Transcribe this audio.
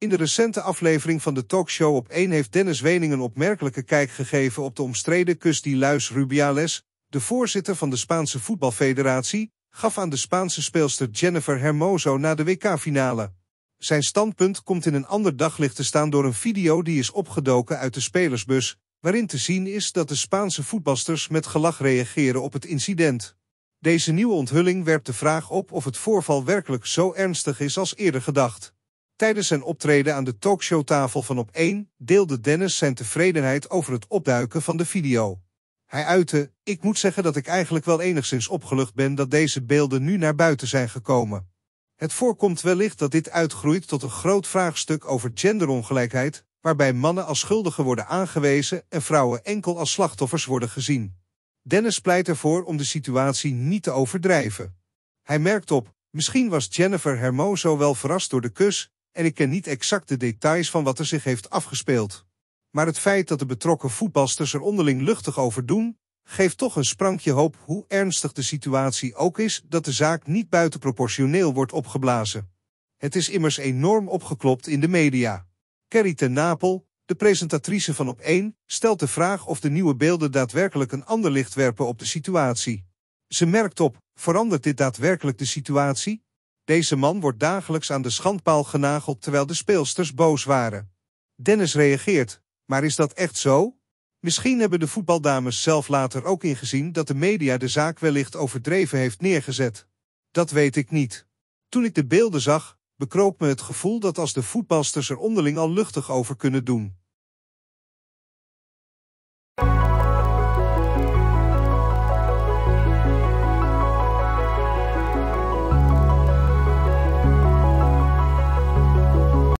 In de recente aflevering van de talkshow op 1 heeft Dennis Weningen een opmerkelijke kijk gegeven op de omstreden die Luis Rubiales, de voorzitter van de Spaanse voetbalfederatie, gaf aan de Spaanse speelster Jennifer Hermoso na de WK-finale. Zijn standpunt komt in een ander daglicht te staan door een video die is opgedoken uit de spelersbus, waarin te zien is dat de Spaanse voetbalsters met gelach reageren op het incident. Deze nieuwe onthulling werpt de vraag op of het voorval werkelijk zo ernstig is als eerder gedacht. Tijdens zijn optreden aan de talkshowtafel van Op1 deelde Dennis zijn tevredenheid over het opduiken van de video. Hij uitte, ik moet zeggen dat ik eigenlijk wel enigszins opgelucht ben dat deze beelden nu naar buiten zijn gekomen. Het voorkomt wellicht dat dit uitgroeit tot een groot vraagstuk over genderongelijkheid, waarbij mannen als schuldigen worden aangewezen en vrouwen enkel als slachtoffers worden gezien. Dennis pleit ervoor om de situatie niet te overdrijven. Hij merkt op, misschien was Jennifer Hermoso wel verrast door de kus, en ik ken niet exact de details van wat er zich heeft afgespeeld. Maar het feit dat de betrokken voetbalsters er onderling luchtig over doen, geeft toch een sprankje hoop hoe ernstig de situatie ook is dat de zaak niet buitenproportioneel wordt opgeblazen. Het is immers enorm opgeklopt in de media. Kerry ten Napel, de presentatrice van Op1, stelt de vraag of de nieuwe beelden daadwerkelijk een ander licht werpen op de situatie. Ze merkt op, verandert dit daadwerkelijk de situatie? Deze man wordt dagelijks aan de schandpaal genageld terwijl de speelsters boos waren. Dennis reageert, maar is dat echt zo? Misschien hebben de voetbaldames zelf later ook ingezien dat de media de zaak wellicht overdreven heeft neergezet. Dat weet ik niet. Toen ik de beelden zag, bekroop me het gevoel dat als de voetbalsters er onderling al luchtig over kunnen doen,